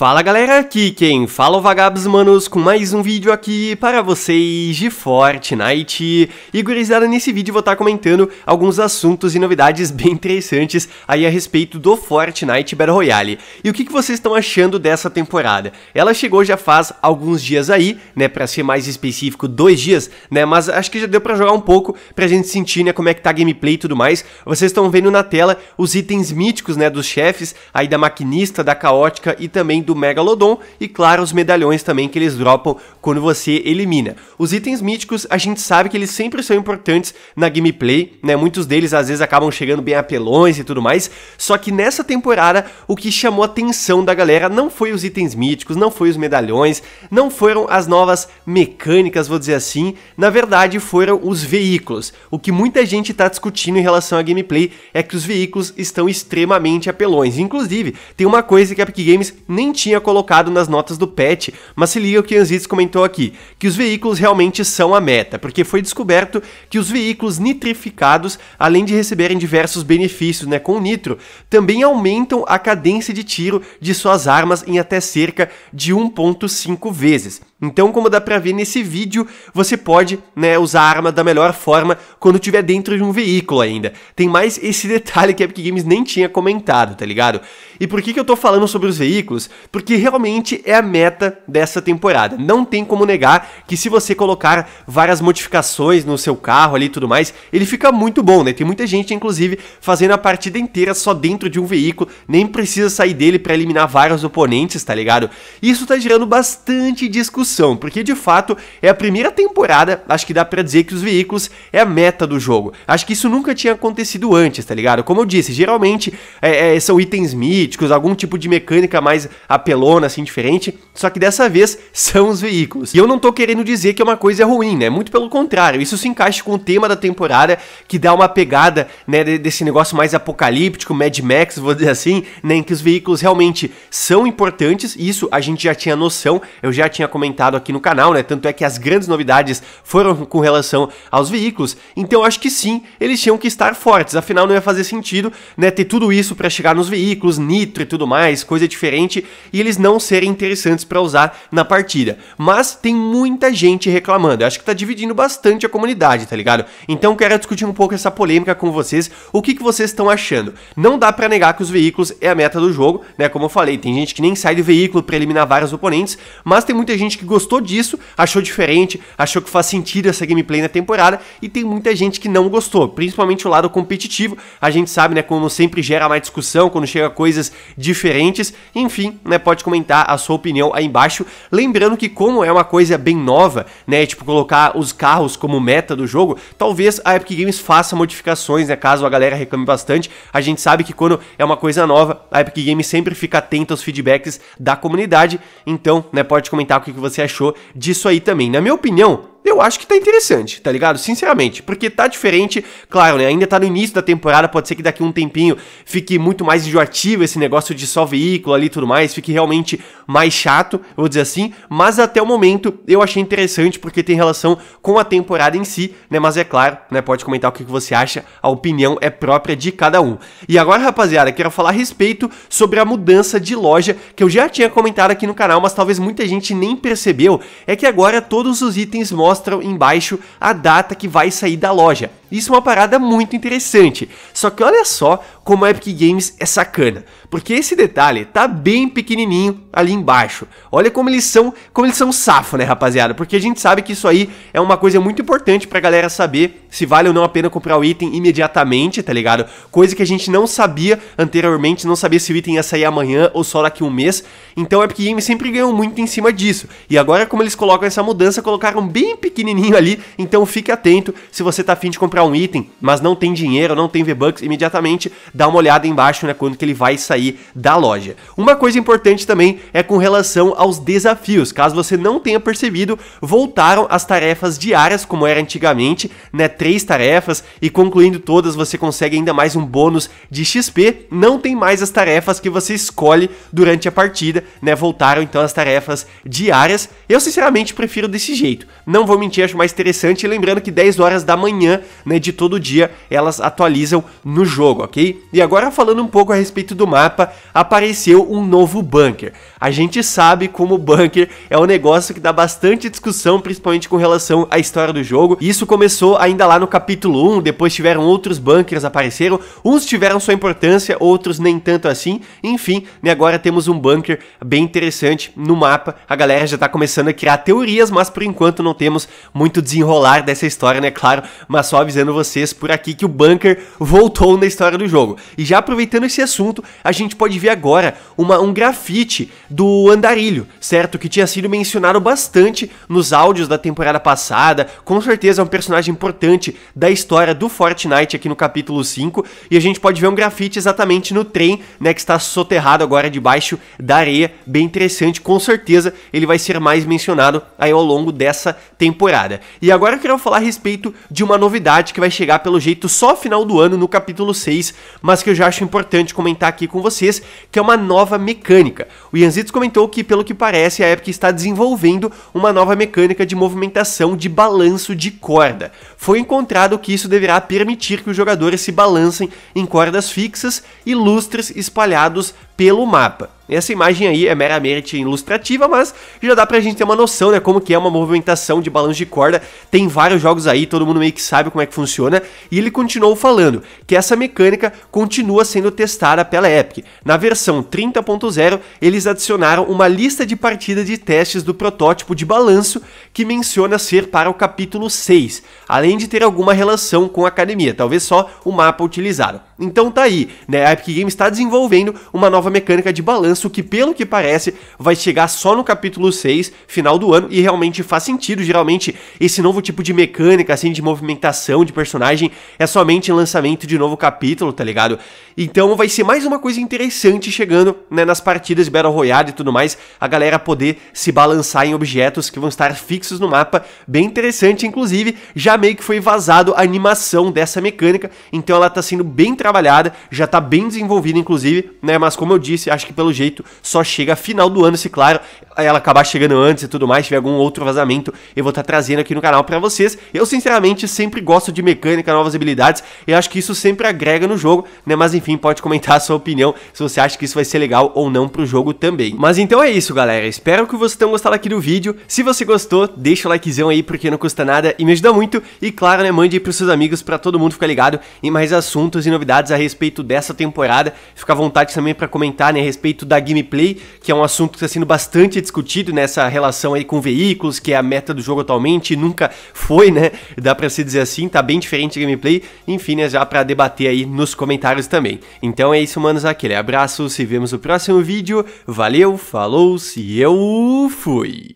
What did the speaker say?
Fala galera, aqui quem fala é o Vagabos Manos com mais um vídeo aqui para vocês de Fortnite. E gurizada, nesse vídeo vou estar tá comentando alguns assuntos e novidades bem interessantes aí a respeito do Fortnite Battle Royale. E o que, que vocês estão achando dessa temporada? Ela chegou já faz alguns dias aí, né, para ser mais específico, dois dias, né, mas acho que já deu para jogar um pouco pra gente sentir, né, como é que tá a gameplay e tudo mais. Vocês estão vendo na tela os itens míticos, né, dos chefes, aí da maquinista, da caótica e também do do Megalodon e, claro, os medalhões também que eles dropam quando você elimina. Os itens míticos, a gente sabe que eles sempre são importantes na gameplay, né? Muitos deles às vezes acabam chegando bem apelões e tudo mais, só que nessa temporada o que chamou a atenção da galera não foi os itens míticos, não foi os medalhões, não foram as novas mecânicas, vou dizer assim, na verdade foram os veículos. O que muita gente está discutindo em relação à gameplay é que os veículos estão extremamente apelões. Inclusive, tem uma coisa que a Epic Games nem nem tinha colocado nas notas do patch, mas se liga o que Anzitz comentou aqui, que os veículos realmente são a meta, porque foi descoberto que os veículos nitrificados, além de receberem diversos benefícios né, com nitro, também aumentam a cadência de tiro de suas armas em até cerca de 1.5 vezes. Então, como dá pra ver nesse vídeo, você pode né, usar a arma da melhor forma quando estiver dentro de um veículo ainda. Tem mais esse detalhe que a Epic Games nem tinha comentado, tá ligado? E por que, que eu tô falando sobre os veículos? Porque realmente é a meta dessa temporada. Não tem como negar que se você colocar várias modificações no seu carro ali e tudo mais, ele fica muito bom, né? Tem muita gente, inclusive, fazendo a partida inteira só dentro de um veículo, nem precisa sair dele para eliminar vários oponentes, tá ligado? Isso tá gerando bastante discussão discussão, porque de fato é a primeira temporada, acho que dá para dizer que os veículos é a meta do jogo. Acho que isso nunca tinha acontecido antes, tá ligado? Como eu disse, geralmente é, é, são itens míticos, algum tipo de mecânica mais apelona, assim, diferente, só que dessa vez são os veículos. E eu não tô querendo dizer que é uma coisa ruim, né? Muito pelo contrário, isso se encaixa com o tema da temporada, que dá uma pegada, né, desse negócio mais apocalíptico, Mad Max, vou dizer assim, né, em que os veículos realmente são importantes, isso a gente já tinha noção, eu já tinha comentado comentado aqui no canal, né? Tanto é que as grandes novidades foram com relação aos veículos. Então acho que sim, eles tinham que estar fortes, afinal não ia fazer sentido, né, ter tudo isso para chegar nos veículos, nitro e tudo mais, coisa diferente, e eles não serem interessantes para usar na partida. Mas tem muita gente reclamando. Eu acho que tá dividindo bastante a comunidade, tá ligado? Então quero discutir um pouco essa polêmica com vocês. O que, que vocês estão achando? Não dá para negar que os veículos é a meta do jogo, né? Como eu falei, tem gente que nem sai do veículo para eliminar vários oponentes, mas tem muita gente que gostou disso, achou diferente, achou que faz sentido essa gameplay na temporada, e tem muita gente que não gostou, principalmente o lado competitivo. A gente sabe, né, como sempre gera mais discussão quando chega coisas diferentes. Enfim, né, pode comentar a sua opinião aí embaixo. Lembrando que como é uma coisa bem nova, né, tipo colocar os carros como meta do jogo, talvez a Epic Games faça modificações, né, caso a galera reclame bastante. A gente sabe que quando é uma coisa nova, a Epic Games sempre fica atenta aos feedbacks da comunidade. Então, né, pode comentar o que você achou disso aí também. Na minha opinião, eu acho que tá interessante, tá ligado? Sinceramente, porque tá diferente, claro, né? Ainda tá no início da temporada, pode ser que daqui a um tempinho fique muito mais enjoativo esse negócio de só veículo ali e tudo mais, fique realmente mais chato, vou dizer assim, mas até o momento eu achei interessante porque tem relação com a temporada em si, né? Mas é claro, né? Pode comentar o que você acha, a opinião é própria de cada um. E agora, rapaziada, quero falar a respeito sobre a mudança de loja que eu já tinha comentado aqui no canal, mas talvez muita gente nem percebeu, é que agora todos os itens móveis mostram embaixo a data que vai sair da loja. Isso é uma parada muito interessante. Só que olha só como a Epic Games é sacana, porque esse detalhe tá bem pequenininho ali embaixo. Olha como eles são, como eles são safo, né, rapaziada? Porque a gente sabe que isso aí é uma coisa muito importante pra galera saber se vale ou não a pena comprar o item imediatamente, tá ligado? Coisa que a gente não sabia anteriormente, não sabia se o item ia sair amanhã ou só daqui um mês. Então a Epic Games sempre ganhou muito em cima disso. E agora como eles colocam essa mudança, colocaram bem pequenininho ali, então fique atento se você tá afim de comprar comprar um item, mas não tem dinheiro, não tem V-Bucks, imediatamente dá uma olhada embaixo, né, quando que ele vai sair da loja. Uma coisa importante também é com relação aos desafios. Caso você não tenha percebido, voltaram as tarefas diárias como era antigamente, né, três tarefas e concluindo todas você consegue ainda mais um bônus de XP. Não tem mais as tarefas que você escolhe durante a partida, né? Voltaram então as tarefas diárias. Eu sinceramente prefiro desse jeito. Não vou mentir, acho mais interessante, lembrando que 10 horas da manhã né, de todo dia elas atualizam no jogo, ok? E agora falando um pouco a respeito do mapa, apareceu um novo bunker. A gente sabe como o bunker é um negócio que dá bastante discussão, principalmente com relação à história do jogo. Isso começou ainda lá no capítulo 1, depois tiveram outros bunkers apareceram, uns tiveram sua importância, outros nem tanto assim. Enfim, né, agora temos um bunker bem interessante no mapa. A galera já está começando a criar teorias, mas por enquanto não temos muito desenrolar dessa história, né? Claro, mas só avisando avisando vocês por aqui que o bunker voltou na história do jogo. E já aproveitando esse assunto, a gente pode ver agora uma, um grafite do andarilho, certo? Que tinha sido mencionado bastante nos áudios da temporada passada. Com certeza é um personagem importante da história do Fortnite aqui no capítulo 5. E a gente pode ver um grafite exatamente no trem, né? Que está soterrado agora debaixo da areia. Bem interessante, com certeza ele vai ser mais mencionado aí ao longo dessa temporada. E agora eu quero falar a respeito de uma novidade debate que vai chegar pelo jeito só final do ano no capítulo 6, mas que eu já acho importante comentar aqui com vocês, que é uma nova mecânica. O Ianzitos comentou que, pelo que parece, a Epic está desenvolvendo uma nova mecânica de movimentação de balanço de corda. Foi encontrado que isso deverá permitir que os jogadores se balancem em cordas fixas e lustres espalhados pelo mapa. Essa imagem aí é meramente ilustrativa, mas já dá pra gente ter uma noção, né, como que é uma movimentação de balanço de corda. Tem vários jogos aí, todo mundo meio que sabe como é que funciona, e ele continuou falando que essa mecânica continua sendo testada pela Epic. Na versão 30.0, eles adicionaram uma lista de partida de testes do protótipo de balanço que menciona ser para o capítulo 6, além de ter alguma relação com a academia, talvez só o mapa utilizado. Então tá aí, né? A Epic Games está desenvolvendo uma nova mecânica de balanço que, pelo que parece, vai chegar só no capítulo 6, final do ano, e realmente faz sentido. Geralmente, esse novo tipo de mecânica, assim, de movimentação de personagem, é somente lançamento de novo capítulo, tá ligado? Então vai ser mais uma coisa interessante chegando, né, nas partidas de Battle Royale e tudo mais, a galera poder se balançar em objetos que vão estar fixos no mapa. Bem interessante, inclusive, já meio que foi vazado a animação dessa mecânica, então ela tá sendo bem trabalhada trabalhada, já tá bem desenvolvida, inclusive, né? Mas como eu disse, acho que pelo jeito só chega final do ano, se claro, ela acabar chegando antes e tudo mais, tiver algum outro vazamento, eu vou estar tá trazendo aqui no canal para vocês. Eu, sinceramente, sempre gosto de mecânica, novas habilidades, e acho que isso sempre agrega no jogo, né? Mas enfim, pode comentar a sua opinião se você acha que isso vai ser legal ou não pro jogo também. Mas então é isso, galera. Espero que vocês tenham gostado aqui do vídeo. Se você gostou, deixa o likezão aí, porque não custa nada e me ajuda muito. E claro, né, mande aí pros seus amigos para todo mundo ficar ligado em mais assuntos e novidades novidades a respeito dessa temporada. Fica à vontade também para comentar né, a respeito da gameplay, que é um assunto que está sendo bastante discutido nessa relação aí com veículos, que é a meta do jogo atualmente, nunca foi, né? Dá para se dizer assim, tá bem diferente a gameplay. Enfim, né, já para debater aí nos comentários também. Então é isso, manos, aquele abraço, se vemos no próximo vídeo. Valeu, falou, se eu fui!